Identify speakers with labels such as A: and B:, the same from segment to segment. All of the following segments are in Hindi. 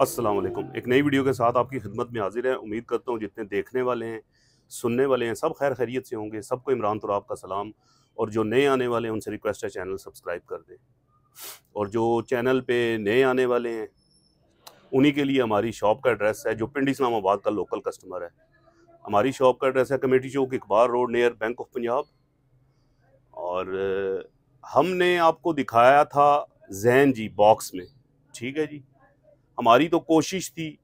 A: असलम एक नई वीडियो के साथ आपकी खिदमत में हाजिर है उम्मीद करता हूँ जितने देखने वाले हैं सुनने वाले हैं सब खैर खैरियत से होंगे सबको इमरान तुराब का सलाम और जो नए आने वाले हैं उनसे रिक्वेस्ट है चैनल सब्सक्राइब कर दें और जो चैनल पे नए आने वाले हैं उन्हीं के लिए हमारी शॉप का एड्रेस है जो पिंड इस्लामाबाद का लोकल कस्टमर है हमारी शॉप का एड्रेस है committee Chowk Iqbal road near Bank of Punjab और हमने आपको दिखाया था जैन जी बॉक्स में ठीक है जी हमारी तो कोशिश थी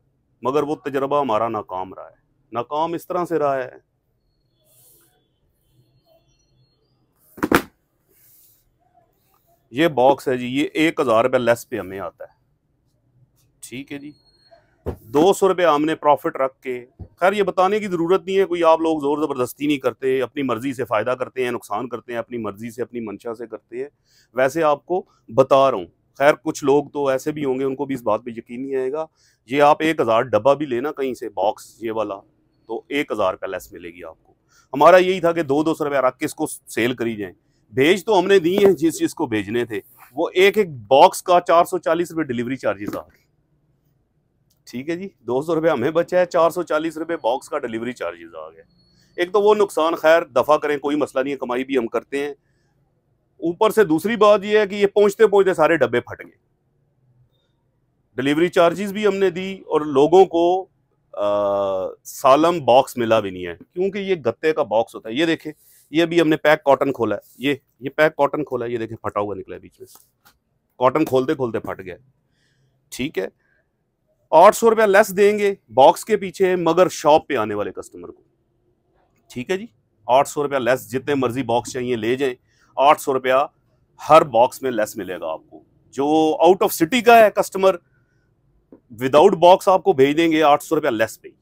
A: मगर वो तजर्बा हमारा नाकाम रहा है नाकाम इस तरह से रहा है ये बॉक्स है जी ये एक हज़ार रुपया लेस पे हमें आता है ठीक है जी दो सौ रुपये हमने प्रॉफिट रख के खैर ये बताने की ज़रूरत नहीं है कोई आप लोग ज़ोर ज़बरदस्ती नहीं करते अपनी मर्ज़ी से फ़ायदा करते हैं नुकसान करते हैं अपनी मर्ज़ी से अपनी मंशा से करते हैं वैसे आपको बता रहा हूं खैर कुछ लोग तो ऐसे भी होंगे उनको भी इस बात पे यकीन नहीं आएगा ये आप एक हज़ार डब्बा भी लेना कहीं से बॉक्स ये वाला तो एक हज़ार का लेस मिलेगी आपको हमारा यही था कि दो दो सौ रुपये रख इसको सेल करी जाए भेज तो हमने दिए हैं जिस चीज को भेजने थे वो एक एक बॉक्स का चार सौ चालीस रुपये डिलीवरी चार्जेस आ गए ठीक है जी दो सौ रुपये हमें बचा है चार सौ चालीस रुपये बॉक्स का डिलीवरी चार्जेस आ गया एक तो वो नुकसान खैर दफ़ा करें कोई मसला नहीं है कमाई भी हम करते हैं ऊपर से दूसरी बात यह है कि ये पहुंचते पहुंचते सारे डब्बे फट गए डिलीवरी चार्जेस भी हमने दी और लोगों को आ, सालम बॉक्स मिला भी नहीं है क्योंकि ये गत्ते का बॉक्स होता है ये देखे ये भी हमने पैक कॉटन खोला है ये ये पैक कॉटन खोला है ये देखे फटा हुआ निकला है बीच में कॉटन खोलते खोलते फट गया ठीक है आठ सौ रुपया लेस देंगे बॉक्स के पीछे मगर शॉप पे आने वाले कस्टमर को ठीक है जी आठ सौ रुपया लेस जितने मर्जी बॉक्स चाहिए ले जाएं आठ सौ रुपया हर बॉक्स में लेस मिलेगा आपको जो आउट ऑफ सिटी का है कस्टमर विदाउट बॉक्स आपको भेज देंगे आठ सौ रुपया लेस पे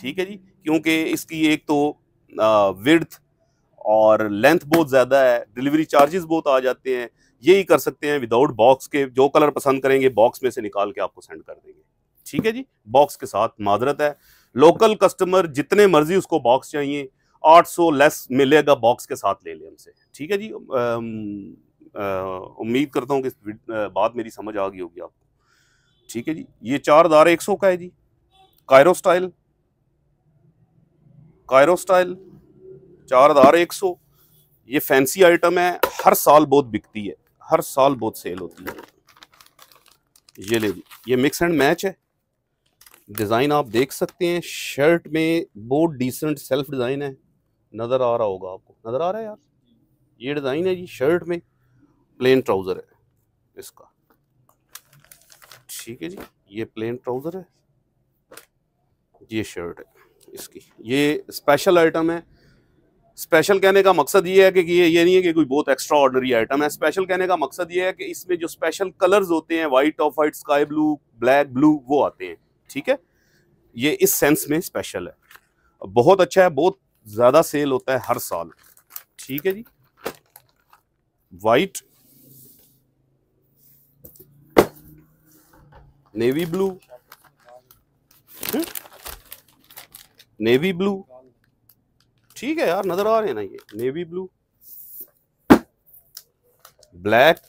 A: ठीक है जी क्योंकि इसकी एक तो विर्थ और लेंथ बहुत ज़्यादा है डिलीवरी चार्जेस बहुत आ जाते हैं यही कर सकते हैं विदाउट बॉक्स के जो कलर पसंद करेंगे बॉक्स में से निकाल के आपको सेंड कर देंगे ठीक है जी बॉक्स के साथ माजरत है लोकल कस्टमर जितने मर्जी उसको बॉक्स चाहिए 800 लेस मिलेगा बॉक्स के साथ ले लें हमसे ठीक है जी उम्मीद करता हूँ कि बात मेरी समझ आ गई होगी आपको ठीक है जी ये चार दार एक सौ का है जी कायरो स्टाइल कायरो स्टाइल चार दार एक सौ ये फैंसी आइटम है हर साल बहुत बिकती है हर साल बहुत सेल होती है ये ले जी ये मिक्स एंड मैच है डिज़ाइन आप देख सकते हैं शर्ट में बहुत डिसेंट सेल्फ डिज़ाइन है नज़र आ रहा होगा आपको नज़र आ रहा है यार ये डिज़ाइन है जी शर्ट में प्लेन ट्राउज़र है इसका ठीक है जी ये प्लेन ट्राउज़र है ये शर्ट है इसकी ये स्पेशल आइटम है स्पेशल कहने का मकसद ये है कि ये ये नहीं है कि कोई बहुत एक्स्ट्रा ऑर्डनरी आइटम है स्पेशल कहने का मकसद ये है कि इसमें जो स्पेशल कलर्स होते हैं white off white sky blue black blue वो आते हैं ठीक है ये इस सेंस में स्पेशल है बहुत अच्छा है बहुत ज़्यादा सेल होता है हर साल ठीक है जी white navy blue navy blue ठीक है यार नजर आ रहे हैं ना ये navy blue black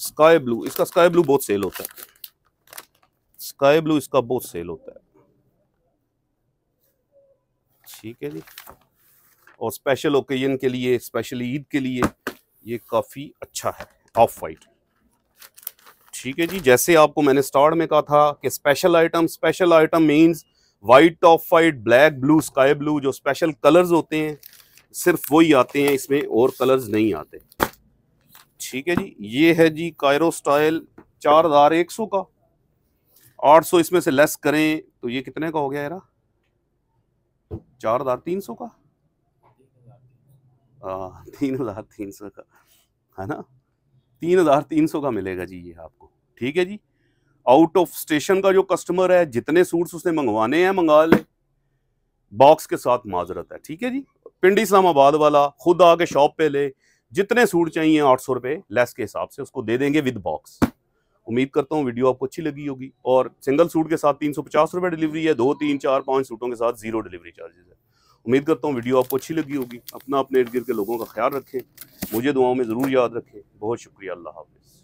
A: sky blue इसका स्काई ब्लू बहुत सेल होता है स्काई ब्लू इसका बहुत सेल होता है ठीक है जी और स्पेशल ओकेजन के लिए स्पेशल ईद के लिए ये काफ़ी अच्छा है ऑफ वाइट ठीक है जी जैसे आपको मैंने स्टार्ट में कहा था कि special item special item means white off white black blue sky blue जो स्पेशल कलर्स होते हैं सिर्फ वही आते हैं इसमें और कलर्स नहीं आते ठीक है जी ये है जी कायरो स्टाइल चार हजार एक सौ का आठ सौ इसमें से लेस करें तो ये कितने का हो गया यार चार हजार तीन सौ का हाँ तीन हजार तीन सौ का है ना तीन हजार तीन सौ का मिलेगा जी ये आपको ठीक है जी आउट ऑफ स्टेशन का जो कस्टमर है जितने सूट्स उसने मंगवाने हैं मंगा ले बॉक्स के साथ माजरत है ठीक है जी पिंडी इस्लामाबाद वाला खुद आके शॉप पे ले जितने सूट चाहिए आठ सौ रुपये लेस के हिसाब से उसको दे देंगे विद बॉक्स उम्मीद करता हूँ वीडियो आपको अच्छी लगी होगी और सिंगल सूट के साथ तीन सौ पचास रुपये डिलीवरी है दो तीन चार पाँच सूटों के साथ जीरो डिलीवरी चार्जेस है उम्मीद करता हूँ वीडियो आपको अच्छी लगी होगी अपना अपने इर्द गिर्द के लोगों का ख्याल रखें मुझे दुआओं में ज़रूर याद रखें बहुत शुक्रिया अल्लाह हाफिज़